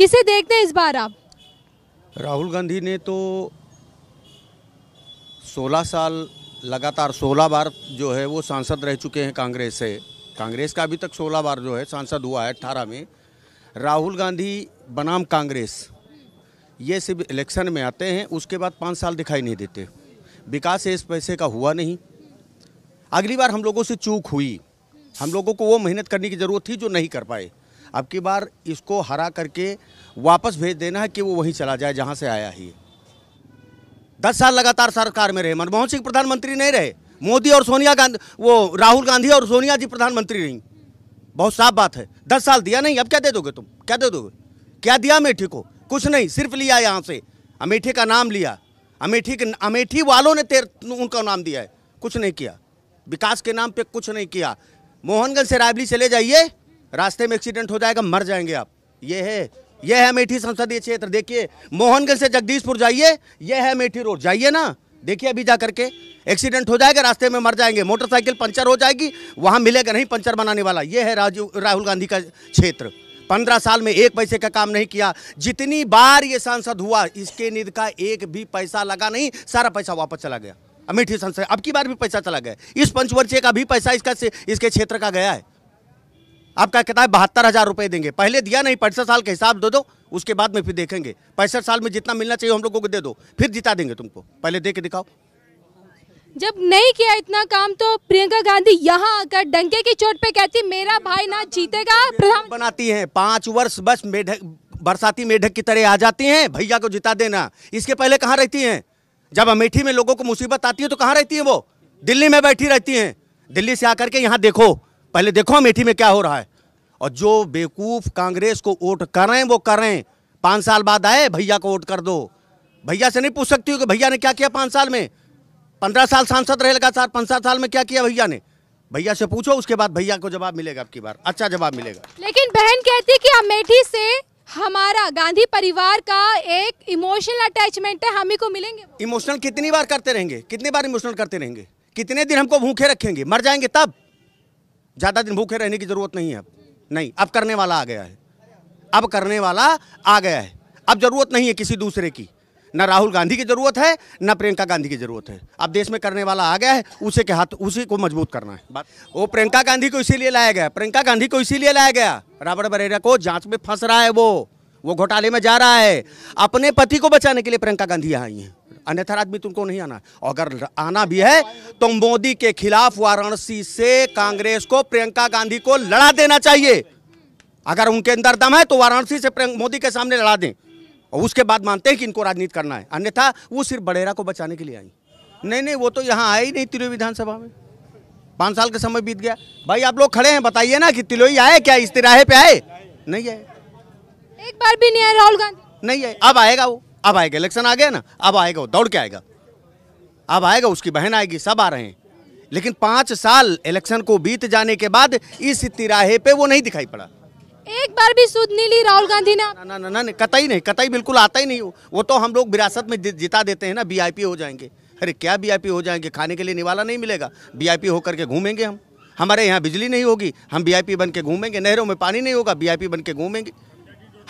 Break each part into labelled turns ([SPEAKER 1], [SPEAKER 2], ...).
[SPEAKER 1] किसे देखते हैं इस बार आप
[SPEAKER 2] राहुल गांधी ने तो 16 साल लगातार 16 बार जो है वो सांसद रह चुके हैं कांग्रेस से कांग्रेस का अभी तक 16 बार जो है सांसद हुआ है अट्ठारह में राहुल गांधी बनाम कांग्रेस ये सिर्फ इलेक्शन में आते हैं उसके बाद पाँच साल दिखाई नहीं देते विकास इस पैसे का हुआ नहीं अगली बार हम लोगों से चूक हुई हम लोगों को वो मेहनत करने की ज़रूरत थी जो नहीं कर पाए अब की बार इसको हरा करके वापस भेज देना है कि वो वहीं चला जाए जहाँ से आया ही दस साल लगातार सरकार में रहे मनमोहन सिंह प्रधानमंत्री नहीं रहे मोदी और सोनिया गांधी वो राहुल गांधी और सोनिया जी प्रधानमंत्री रहीं बहुत साफ बात है दस साल दिया नहीं अब क्या दे दोगे तुम क्या दे दोगे क्या दिया अमेठी को कुछ नहीं सिर्फ लिया यहाँ से अमेठी का नाम लिया अमेठी के अमेठी वालों ने तेर उनका नाम दिया है कुछ नहीं किया विकास के नाम पे कुछ नहीं किया मोहनगंज से रायबली चले जाइए रास्ते में एक्सीडेंट हो जाएगा मर जाएंगे आप ये है यह है अमेठी संसदीय क्षेत्र देखिए मोहनगंज से जगदीशपुर जाइए यह है अमेठी रोड जाइए ना देखिए अभी जा करके एक्सीडेंट हो जाएगा रास्ते में मर जाएंगे मोटरसाइकिल पंचर हो जाएगी वहाँ मिलेगा नहीं पंचर बनाने वाला ये है राजू राहुल गांधी का क्षेत्र पंद्रह साल में एक पैसे का काम नहीं किया जितनी बार ये सांसद हुआ इसके निध का एक भी पैसा लगा नहीं सारा पैसा वापस चला गया अमेठी संसद अब की बार भी पैसा चला गया इस पंचवर्षीय का भी पैसा इसका इसके क्षेत्र का गया है आपका कहता है बहत्तर हज़ार रुपये देंगे पहले दिया नहीं पैंसठ साल के हिसाब दे दो उसके बाद में फिर देखेंगे पैंसठ साल में जितना मिलना चाहिए हम लोगों को दे दो फिर जिता देंगे तुमको पहले दे के दिखाओ
[SPEAKER 1] जब नहीं किया इतना काम तो प्रियंका गांधी यहाँ आकर डंके की चोट पे कहती मेरा भाई ना जीतेगा प्रधान बनाती
[SPEAKER 2] हैं पाँच वर्ष बस मेढक बरसाती मेढक की तरह आ जाती हैं भैया को जिता देना इसके पहले कहाँ रहती हैं जब अमेठी में लोगों को मुसीबत आती है तो कहाँ रहती हैं वो दिल्ली में बैठी रहती हैं दिल्ली से आकर के यहाँ देखो पहले देखो अमेठी में क्या हो रहा है और जो बेवकूफ़ कांग्रेस को वोट करें वो करें पाँच साल बाद आए भैया को वोट कर दो भैया से नहीं पूछ सकती हूँ कि भैया ने क्या किया पाँच साल में पंद्रह साल सांसद रहे लगातार सात साल में क्या किया भैया ने भैया से पूछो उसके बाद भैया को जवाब मिलेगा आपकी बार अच्छा जवाब मिलेगा
[SPEAKER 1] लेकिन बहन कहती कि अमेठी से हमारा गांधी परिवार का एक इमोशनल अटैचमेंट है हम ही को मिलेंगे
[SPEAKER 2] इमोशनल कितनी बार करते रहेंगे कितनी बार इमोशनल करते रहेंगे कितने दिन हमको भूखे रखेंगे मर जाएंगे तब ज़्यादा दिन भूखे रहने की जरूरत नहीं है अब नहीं अब करने वाला आ गया है अब करने वाला आ गया है अब जरूरत नहीं है किसी दूसरे की ना राहुल गांधी की जरूरत है ना प्रियंका गांधी की जरूरत है अब देश में करने वाला आ गया है उसी के हाथ उसी को मजबूत करना है बात वो प्रियंका गांधी को इसीलिए लाया गया प्रियंका गांधी को इसीलिए लाया गया राबड़ बरेरा को जांच में फंस रहा है वो वो घोटाले में जा रहा है अपने पति को बचाने के लिए प्रियंका गांधी यहाँ आई हैं अन्यथा राजनीति उनको नहीं आना अगर आना भी है तो मोदी के खिलाफ वाराणसी से कांग्रेस को प्रियंका गांधी को लड़ा देना चाहिए अगर उनके अंदर दम है तो वाराणसी से मोदी के सामने लड़ा दें और उसके बाद मानते हैं कि इनको राजनीति करना है अन्यथा वो सिर्फ बड़ेरा को बचाने के लिए आई नहीं नहीं वो तो यहाँ आए ही नहीं तिलोई विधानसभा में पाँच साल का समय बीत गया भाई आप लोग खड़े हैं बताइए ना कि तिलोई आए क्या इस तिराहे पे आए नहीं आए
[SPEAKER 1] एक बार भी नहीं आए राहुल गांधी
[SPEAKER 2] नहीं आए अब आएगा वो अब आएगा इलेक्शन आ गया ना अब आएगा वो दौड़ के आएगा अब आएगा उसकी बहन आएगी सब आ रहे हैं लेकिन पाँच साल इलेक्शन को बीत जाने के बाद इस तिराहे पे वो नहीं दिखाई पड़ा
[SPEAKER 1] एक बार भी सुध नहीं ली राहुल गांधी ने ना
[SPEAKER 2] ना ना, ना, कतई नहीं कतई बिल्कुल आता ही नहीं वो तो हम लोग विरासत में जिता देते हैं ना वीआईपी हो जाएंगे अरे क्या वीआईपी हो जाएंगे खाने के लिए निवाला नहीं मिलेगा वीआईपी होकर के घूमेंगे हम हमारे यहाँ बिजली नहीं होगी हम वीआईपी बन के घूमेंगे नहरों में पानी नहीं होगा वीआईपी बन के घूमेंगे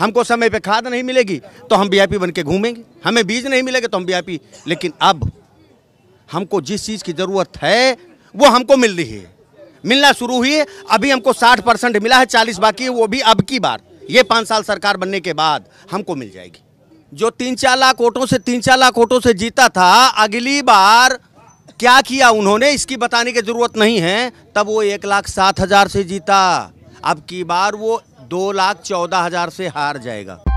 [SPEAKER 2] हमको समय पे खाद नहीं मिलेगी तो हम वीआईपी बन के घूमेंगे हमें बीज नहीं मिलेगा तो हम वीआईपी लेकिन अब हमको जिस चीज़ की ज़रूरत है वो हमको मिल रही है मिलना शुरू हुई है अभी हमको 60 परसेंट मिला है 40 बाकी है वो भी अब की बार ये पाँच साल सरकार बनने के बाद हमको मिल जाएगी जो तीन चार लाख वोटों से तीन चार लाख वोटों से जीता था अगली बार क्या किया उन्होंने इसकी बताने की ज़रूरत नहीं है तब वो एक लाख सात हज़ार से जीता अब की बार वो दो लाख चौदह हजार से हार जाएगा